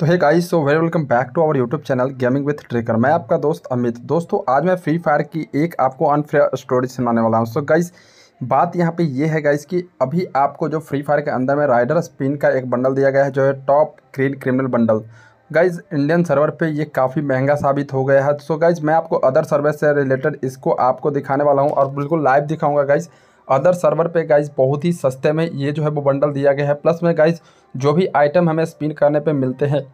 तो है guys so very welcome back to our YouTube channel gaming with tracker मैं आपका दोस्त अमित दोस्तों आज मैं फ्री फायर की एक आपको अनफेयर स्टोरी सुनाने वाला हूँ सो so, गाइस बात यहाँ पे ये है गाइस कि अभी आपको जो फ्री फायर के अंदर में राइडर स्पिन का एक बंडल दिया गया है जो है top green criminal bundle guys Indian server पर ये काफ़ी महंगा साबित हो गया है सो so, गाइज मैं आपको अदर सर्वर से रिलेटेड इसको आपको दिखाने वाला हूँ और बिल्कुल लाइव दिखाऊँगा गाइज़ अदर सर्वर पे गाइज बहुत ही सस्ते में ये जो है वो बंडल दिया गया है प्लस में गाइज जो भी आइटम हमें स्पिन करने पे मिलते हैं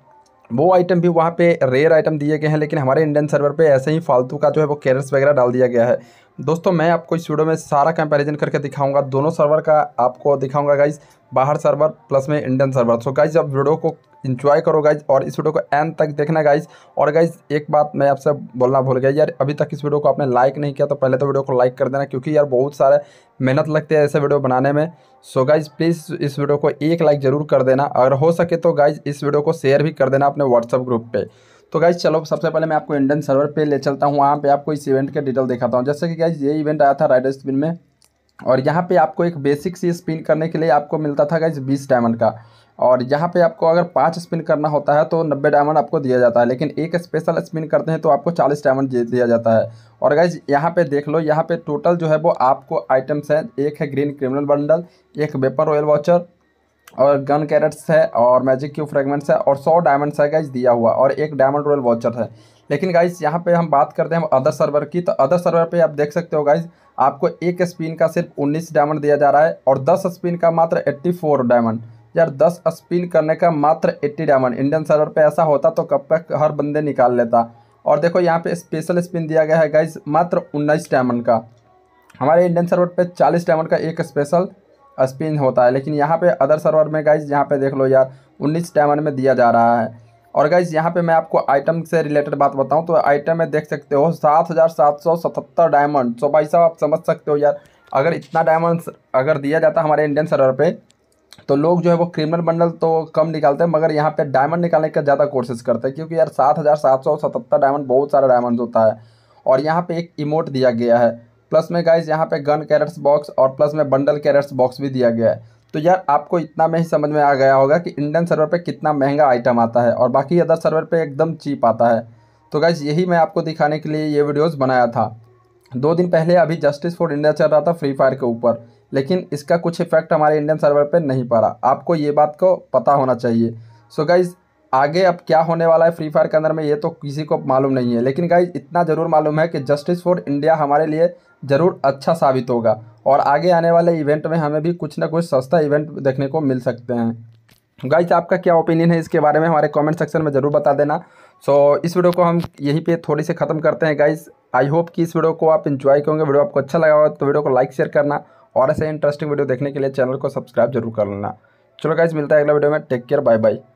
वो आइटम भी वहाँ पे रेयर आइटम दिए गए हैं लेकिन हमारे इंडियन सर्वर पे ऐसे ही फालतू का जो है वो कैरेट्स वगैरह डाल दिया गया है दोस्तों मैं आपको इस वीडियो में सारा कंपैरिजन करके दिखाऊंगा दोनों सर्वर का आपको दिखाऊंगा गाइज बाहर सर्वर प्लस में इंडियन सर्वर सो गाइज आप वीडियो को इन्जॉय करो गाइज और इस वीडियो को एंड तक देखना गाइज और गाइज एक बात मैं आपसे बोलना भूल गया यार अभी तक इस वीडियो को आपने लाइक नहीं किया तो पहले तो वीडियो को लाइक कर देना क्योंकि यार बहुत सारे मेहनत लगती है ऐसे वीडियो बनाने में सो गाइज प्लीज़ इस वीडियो को एक लाइक ज़रूर कर देना अगर हो सके तो गाइज इस वीडियो को शेयर भी कर देना अपने व्हाट्सअप ग्रुप पर तो गाइज चलो सबसे पहले मैं आपको इंडियन सर्वर पर ले चलता हूँ वहाँ पर आपको इस इवेंट के डिटेल दिखाता हूँ जैसे कि गाइज ये इवेंट आया था राइडर स्पिन में और यहाँ पे आपको एक बेसिक सी स्पिन करने के लिए आपको मिलता था गाइज बीस डायमंड का और यहाँ पे आपको अगर पाँच स्पिन करना होता है तो नब्बे डायमंड आपको दिया जाता है लेकिन एक स्पेशल स्पिन करते हैं तो आपको चालीस डायमंड दिया जाता है और गाइज यहाँ पे देख लो यहाँ पे टोटल जो है वो आपको आइटम्स हैं एक है ग्रीन क्रिमिनल बंडल एक वेपर रॉयल वॉचर और गन कैरेट्स है और मैजिक क्यू फ्रेगमेंट्स है और सौ डायमंड्स है गाइज दिया हुआ और एक डायमंड रॉयल वॉचर है लेकिन गाइज यहाँ पे हम बात करते हैं अदर सर्वर की तो अदर सर्वर पे आप देख सकते हो गाइज आपको एक स्पिन का सिर्फ 19 डायमंड दिया जा रहा है और 10 स्पिन का मात्र 84 डायमंड यार दस स्पिन करने का मात्र एट्टी डायमंड इंडियन सर्वर पे ऐसा होता तो कब तक हर बंदे निकाल लेता और देखो यहाँ पे स्पेशल स्पिन दिया गया है गाइज मात्र उन्नीस डायमंड का हमारे इंडियन सर्वर पे चालीस डायमंड का एक स्पेशल स्पिन होता है लेकिन यहाँ पे अदर सर्वर में गाइज यहाँ पे देख लो यार उन्नीस डायमंड में दिया जा रहा है और गाइज यहाँ पर मैं आपको आइटम से रिलेटेड बात बताऊँ तो आइटम में देख सकते हो सात हज़ार सात सौ सतहत्तर डायमंड सो भाई साहब आप समझ सकते हो यार अगर इतना डायमंड अगर दिया जाता हमारे इंडियन सर्वर पर तो लोग जो है वो क्रिमिनल बंडल तो कम निकालते हैं मगर यहाँ पे डायमंड निकालने का ज़्यादा कोशिश करते हैं क्योंकि यार सात हज़ार सात सौ सतहत्तर डायमंड बहुत सारा डायमंड होता है और यहाँ पे एक इमोट दिया गया है प्लस में गाइज यहाँ पे गन कैरेट्स बॉक्स और प्लस में बंडल कैरेट्स बॉक्स भी दिया गया है तो यार आपको इतना में ही समझ में आ गया होगा कि इंडियन सर्वर पर कितना महंगा आइटम आता है और बाकी अदर सर्वर पर एकदम चीप आता है तो गाइज यही मैं आपको दिखाने के लिए ये वीडियोज़ बनाया था दो दिन पहले अभी जस्टिस फॉर इंडिया चल रहा था फ्री फायर के ऊपर लेकिन इसका कुछ इफेक्ट हमारे इंडियन सर्वर पर नहीं पड़ा आपको ये बात को पता होना चाहिए सो so गाइज़ आगे अब क्या होने वाला है फ्री फायर के अंदर में ये तो किसी को मालूम नहीं है लेकिन गाइज इतना ज़रूर मालूम है कि जस्टिस फॉर इंडिया हमारे लिए ज़रूर अच्छा साबित होगा और आगे आने वाले इवेंट में हमें भी कुछ ना कुछ सस्ता इवेंट देखने को मिल सकते हैं गाइस आपका क्या ओपिनियन है इसके बारे में हमारे कमेंट सेक्शन में ज़रूर बता देना सो so, इस वीडियो को हम यहीं पे थोड़ी सी ख़त्म करते हैं गाइस आई होप कि इस वीडियो को आप इन्जॉय करेंगे वीडियो आपको अच्छा लगा हो तो वीडियो को लाइक शेयर करना और ऐसे इंटरेस्टिंग वीडियो देखने के लिए चैनल को सब्सक्राइब जरूर कर लेना चलो गाइज मिलता है अगला वीडियो में टेक केयर बाय बाय